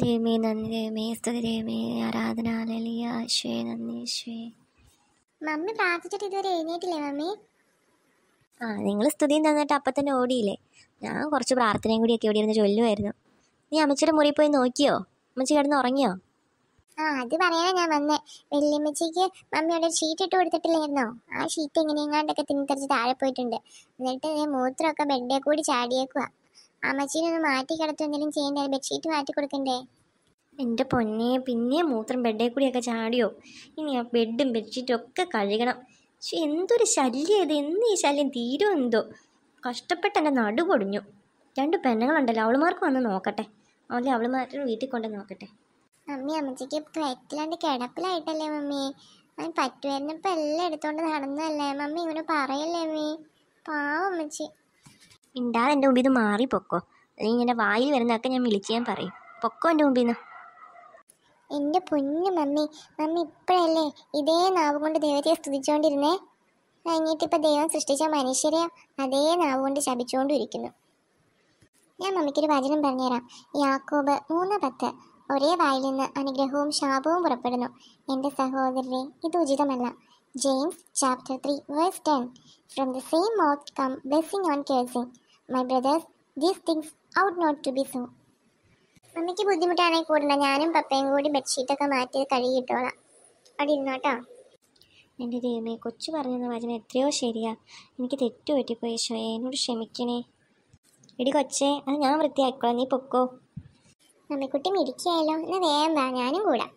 ദൈവമേ നന്ദി ദൈവമേ സ്തുതി ദൈവമേ ആരാധന ലലിയ ശേ നന്ദി ശേ മമ്മി പ്രാർത്ഥിച്ചിട്ട് ഇതുവരെ എഴുന്നേറ്റില്ലേ മമ്മി ആ നിങ്ങൾ സ്തുതിയും തന്നിട്ട് അപ്പം തന്നെ ഓടിയില്ലേ ഞാൻ കുറച്ച് പ്രാർത്ഥനയും കൂടി ഒക്കെ ഇരുന്ന് ചൊല്ലുമായിരുന്നു നീ അമ്മച്ചിയുടെ മുറിയിൽ പോയി നോക്കിയോ അമ്മച്ചി കിടന്ന് ഉറങ്ങിയോ ആ അത് പറയാനാ ഞാൻ വന്നേ വെള്ളിയമ്മച്ചിക്ക് മമ്മിയോട് ഒരു ഷീറ്റ് ഇട്ട് കൊടുത്തിട്ടില്ലായിരുന്നോ ആ ഷീറ്റ് എങ്ങനെയെങ്ങാണ്ടൊക്കെ തിന്നിത്തെറിച്ച് താഴെ പോയിട്ടുണ്ട് എന്നിട്ട് മൂത്രമൊക്കെ ബെഡേ കൂടി ചാടിയേക്കുവാ ഒന്ന് മാറ്റി കിടത്തും എന്തെങ്കിലും ചെയ്യണ്ടേ ബെഡ്ഷീറ്റ് മാറ്റി കൊടുക്കണ്ടേ എൻ്റെ പൊന്നെ പിന്നെ മൂത്രം ബെഡേ കൂടിയൊക്കെ ചാടിയോ ഇനി ആ ബെഡും ബെഡ്ഷീറ്റും ഒക്കെ കഴുകണം പക്ഷെ എന്തൊരു ശല്യം ഇത് എന്ന് ഈ ശല്യം തീരുമോ എന്തോ കഷ്ടപ്പെട്ട് എൻ്റെ നടു പൊടിഞ്ഞു രണ്ട് പെണ്ണുങ്ങളുണ്ടല്ലോ അവളുമാർക്ക് വന്ന് നോക്കട്ടെ അവളെ അവളുമാരുടെ വീട്ടിൽ കൊണ്ട് നോക്കട്ടെ അമ്മച്ചയ്ക്ക് അമ്മച്ചിക്ക് പറ്റില്ലാണ്ട് കിടപ്പിലായിട്ടല്ലേ മമ്മി അത് പറ്റുമായിരുന്നു എല്ലാം എടുത്തുകൊണ്ട് നടന്നതല്ലേ മമ്മി ഇങ്ങനെ പറയല്ലേ മമ്മി പാവം അമ്മച്ചി മിണ്ടാതെ എൻ്റെ മുമ്പിൽ നിന്ന് മാറിപ്പോക്കോ അല്ലെങ്കിൽ എൻ്റെ വായിൽ വരുന്നതൊക്കെ ഞാൻ വിളിച്ച് ഞാൻ പറയും പൊക്കോ എൻ്റെ മുമ്പിൽ നിന്ന് എൻ്റെ പൊന്നു മമ്മി മമ്മി ഇപ്പോഴല്ലേ ഇതേ നാവ് കൊണ്ട് ദൈവത്തെ സ്തുതിച്ചുകൊണ്ടിരുന്നേ കഴിഞ്ഞിട്ടിപ്പോൾ ദൈവം സൃഷ്ടിച്ച മനുഷ്യരെ അതേ നാവ് കൊണ്ട് ശപിച്ചുകൊണ്ടിരിക്കുന്നു ഞാൻ മമ്മിക്കൊരു വചനം പറഞ്ഞുതരാം യാക്കോബ് മൂന്ന് പത്ത് ഒരേ വായിൽ നിന്ന് അനുഗ്രഹവും ശാപവും പുറപ്പെടുന്നു എൻ്റെ സഹോദരരെ ഇത് ഉചിതമല്ല James chapter 3 verse 10 From the same mouth come blessing and cursing. My brothers, these things ought not to be so. മമ്മിക്ക് ബുദ്ധിമുട്ടാണെങ്കിൽ കൂടണ്ട ഞാനും പപ്പയും കൂടി ബെഡ്ഷീറ്റൊക്കെ മാറ്റി കഴുകിയിട്ടോളാം അവിടെ ഇരുന്നോട്ടോ എൻ്റെ ദൈവമേ കൊച്ചു പറഞ്ഞെന്ന വചനം എത്രയോ ശരിയാ എനിക്ക് തെറ്റു പറ്റിപ്പോയി ഷോയെ എന്നോട് ക്ഷമിക്കണേ എടി കൊച്ചേ അത് ഞാൻ വൃത്തിയാക്കോളാം നീ പൊക്കോ മമ്മിക്കുട്ടി മിരിക്കായാലോ എന്നാൽ വേഗം വാ ഞാനും കൂടാം